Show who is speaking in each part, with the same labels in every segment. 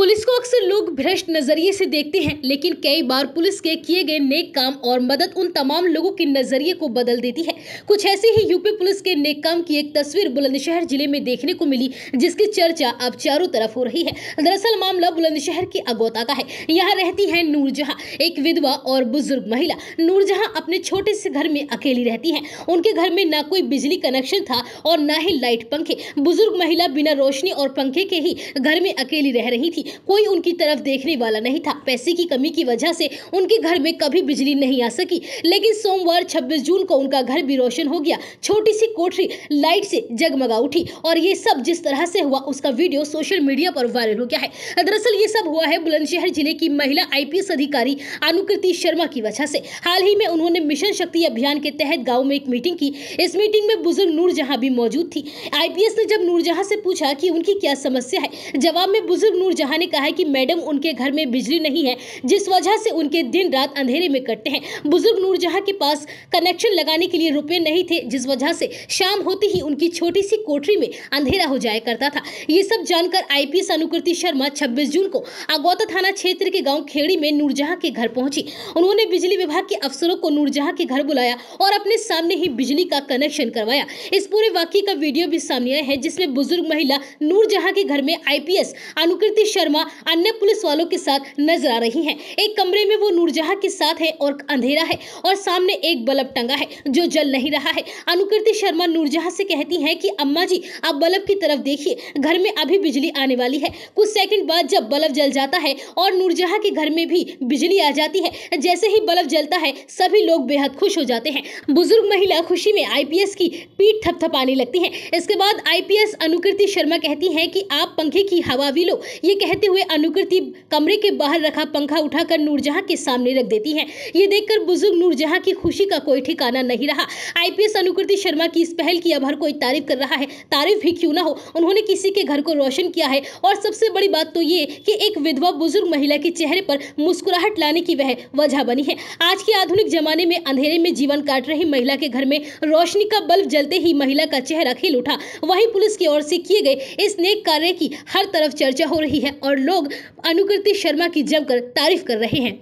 Speaker 1: police को अक्सर लोग भ्रष्ट नजरिए से देखते हैं लेकिन कई बार पुलिस के किए गए नेक काम और मदद उन तमाम लोगों के नजरिए को बदल देती है कुछ ऐसे ही यूपी पुलिस के नेक काम की एक तस्वीर बुलंदशहर जिले में देखने को मिली जिसकी चर्चा अब चारों तरफ हो रही है दरअसल मामला बुलंदशहर की अगौता का है यहाँ रहती है नूरजहाँ एक विधवा और बुजुर्ग महिला नूरजहाँ अपने छोटे से घर में अकेली रहती है उनके घर में न कोई बिजली कनेक्शन था और न ही लाइट पंखे बुजुर्ग महिला बिना रोशनी और पंखे के ही घर में अकेली रह रही थी कोई उनकी तरफ देखने वाला नहीं था पैसे की कमी की वजह से उनके घर में कभी बिजली नहीं आ सकी लेकिन सोमवार 26 जून को उनका घर भी रोशन हो गया छोटी सी कोठरी लाइट से जगमगा उठी और ये सब जिस तरह से हुआ उसका वीडियो सोशल मीडिया पर वायरल हो गया है दरअसल ये सब हुआ है बुलंदशहर जिले की महिला आई अधिकारी अनुकृति शर्मा की वजह से हाल ही में उन्होंने मिशन शक्ति अभियान के तहत गाँव में एक मीटिंग की इस मीटिंग में बुजुर्ग नूरजहां भी मौजूद थी आईपीएस ने जब नूरजहां से पूछा कि उनकी क्या समस्या है जवाब में बुजुर्ग नूरजहां शाह ने कहा है कि मैडम उनके घर में बिजली नहीं है जिस वजह से उनके दिन रात अंधेरे में कटते हैं बुजुर्ग नूरजहां के पास कनेक्शन लगाने के लिए रुपये नहीं थे जिस वजह से शाम होते ही उनकी छोटी सी कोठरी में अंधेरा हो जाया करता था ये सब जानकर आईपीएस अनुकृति शर्मा छब्बीस जून को अगौता थाना क्षेत्र के गाँव खेड़ी में नूरजहाँ के घर पहुंची उन्होंने बिजली विभाग के अफसरों को नूरजहाँ के घर बुलाया और अपने सामने ही बिजली का कनेक्शन करवाया इस पूरे वाक्य का वीडियो भी सामने आया है जिसमें बुजुर्ग महिला नूरजहां के घर में आईपीएस अनुकृति शर्मा अन्य पुलिस वालों के साथ नजर आ रही हैं एक कमरे में वो नूरजहां के साथ है और अंधेरा है और सामने एक बल्ब टंगा है जो जल नहीं रहा है अनुकृति शर्मा नूरजहां से कहती है कि अम्मा जी आप बल्ब की तरफ देखिए घर में अभी बिजली आने वाली है कुछ सेकेंड बाद जब बल्ब जल जाता है और नूरजहा के घर में भी बिजली आ जाती है जैसे ही बल्ब जलता है सभी लोग बेहद खुश हो जाते हैं बुजुर्ग महिला खुशी में आईपीएस की पीठ थपथपाने लगती है इसके बाद आईपीएस अनुकृति शर्मा कहती है कि आप पंखे की हवा भी लो ये कह कहते हुए अनुकृति कमरे के बाहर रखा पंखा उठाकर नूरजहां के सामने रख देती है ये देखकर बुजुर्ग नूरजहां की खुशी का कोई ठिकाना नहीं रहा आईपीएस अनुकृति शर्मा की इस पहल की अब हर कोई तारीफ कर रहा है तारीफ भी क्यों ना हो उन्होंने किसी के घर को रोशन किया है और सबसे बड़ी बात तो ये कि एक विधवा बुजुर्ग महिला के चेहरे पर मुस्कुराहट लाने की वह वजह बनी है आज के आधुनिक जमाने में अंधेरे में जीवन काट रही महिला के घर में रोशनी का बल्ब जलते ही महिला का चेहरा खिल उठा वही पुलिस की ओर से किए गए इस नेक कार्य की हर तरफ चर्चा हो रही है और लोग अनुकृति शर्मा की जमकर तारीफ कर रहे हैं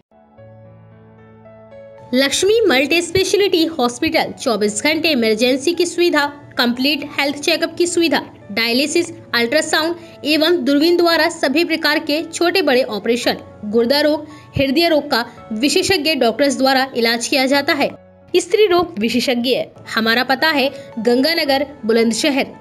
Speaker 1: लक्ष्मी मल्टी स्पेशलिटी हॉस्पिटल 24 घंटे इमरजेंसी की सुविधा कंप्लीट हेल्थ चेकअप की सुविधा डायलिसिस अल्ट्रासाउंड एवं दूरबीन द्वारा सभी प्रकार के छोटे बड़े ऑपरेशन गुर्दा रोग हृदय रोग का विशेषज्ञ डॉक्टर्स द्वारा इलाज किया जाता है स्त्री रोग विशेषज्ञ हमारा पता है गंगानगर बुलंदशहर